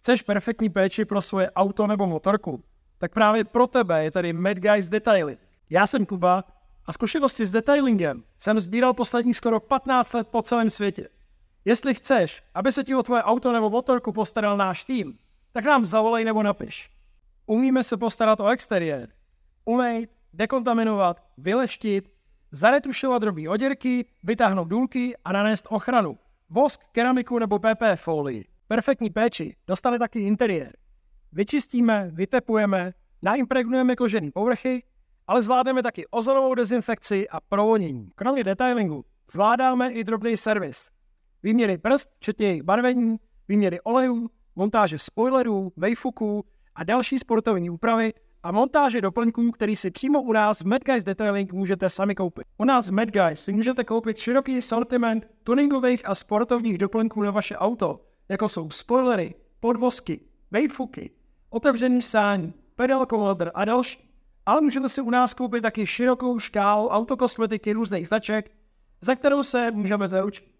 Chceš perfektní péči pro svoje auto nebo motorku? Tak právě pro tebe je tady Mad Guys Detailing. Já jsem Kuba a zkušenosti s detailingem jsem sbíral posledních skoro 15 let po celém světě. Jestli chceš, aby se ti o tvoje auto nebo motorku postaral náš tým, tak nám zavolej nebo napiš. Umíme se postarat o exteriér. Umejt, dekontaminovat, vyleštit, zaretušovat drobné oděrky, vytáhnout důlky a nanést ochranu, vosk, keramiku nebo PP folii perfektní péči dostane taky interiér. Vyčistíme, vytepujeme, naimpregnujeme kožený povrchy, ale zvládneme taky ozonovou dezinfekci a provonění. Kromě detailingu zvládáme i drobný servis. Výměry prst, včetně jejich barvení, výměry olejů, montáže spoilerů, vejfuků a další sportovní úpravy a montáže doplňků, který si přímo u nás v Mad Guys Detailing můžete sami koupit. U nás v Mad Guys si můžete koupit široký sortiment tuningových a sportovních doplňků na vaše auto, jako jsou spoilery, podvozky, vejfuky, otevřený sání, pedalkomoder a další. Ale můžete si u nás koupit taky širokou škálu autokosmetiky různých značek, za kterou se můžeme zaručit.